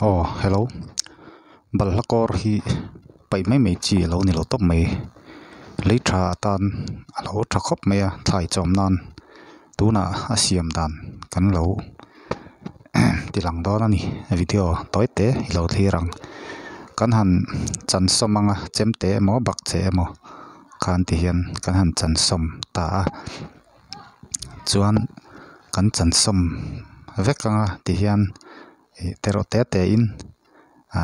oh hello balhakor hi pai mai mai chi lo ni lo top mai lấy trà tan lo trà khóc mai thải chom nan tu na a siam dan kan lo ti lang đó nani video tối tế lo thi rằng kan han chan som anga chem te mo bak che mo kan ti hian kan han chan som ta chuan kan chan som vekanga ti hian ตรตเตอินอะ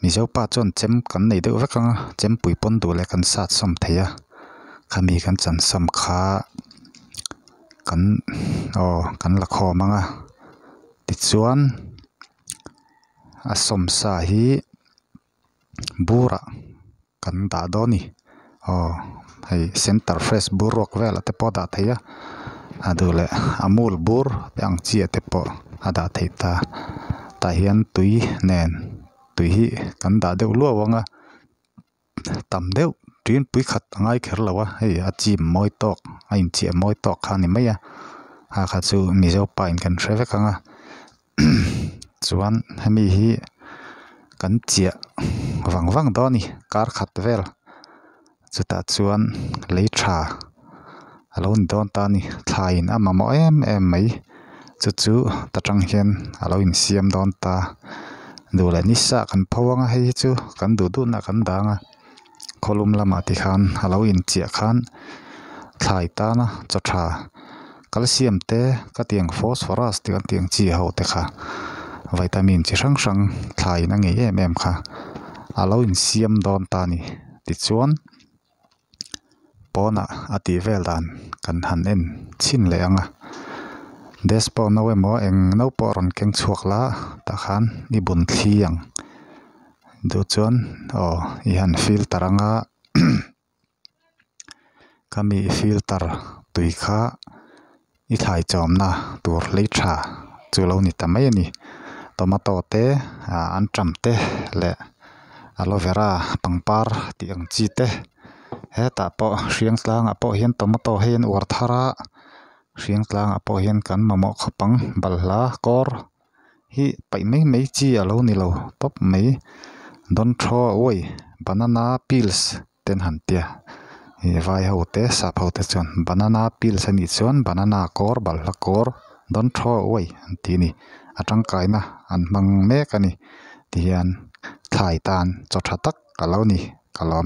มิเจ้าป้จนเจมกันในเดือดกันเจมปุยปนดูแลกันสัตว์สมเทียขามีกันจันสมคากันอ๋อกันละคอมั้งอะติดชวนอาสมสาฮิบูระกันดาดอนี่อ๋อให้เซ็นเตอร์เฟสบูรวกเวลแต่พอดาเทีย adule amul bur te ang chia te po ada theita ta hian tui nen tui hi kan da deuh luawanga tam deuh trin pui khat angai kher lawa hei a chi moi tok a in chi moi tok kha ni mai a ha kha chu mi zo pain kan thre ve kanga chuan hemi hi kan chia wang wang do ni kar khat vel chuta chuan lei tha alo in don ta ni thla in amamo em em mai chu chu ta tang hian alo in siam don ta du la ni sa kan phawanga hei chu kan du du na kan danga kholum lama ti khan alo in chia khan thlai ta na cha tha calcium te ka tiang phosphorus te kan tiang chi ho te kha vitamin chi hrang hrang thlai na nge em em kha alo in siam don ta ni ti chuan pawn na ati tih vel dan kan han en chin le anga des pawh no emaw eng no pawh rawn keng chhuak la takhan i bun thli do chon chuan aw i han filter anga kami filter tui kha i thlai chawm na tur lei tha chu lo ni tamai ni tomato te an tram te le aloe vera pangpar ti ang chi te he ta po shiang sla nga po hian tom to hian war thara shiang sla nga po hian kan ma mo khapang bal la kor hi pai mei mei chi alo ni lo top mei don tho oi banana peels ten han tia e vai ho te sa pho te chon banana peels ni chon banana kor bal la kor don tho oi ti ni atang kai na an mang me ka ni ti hian thai tan cho tak ka lo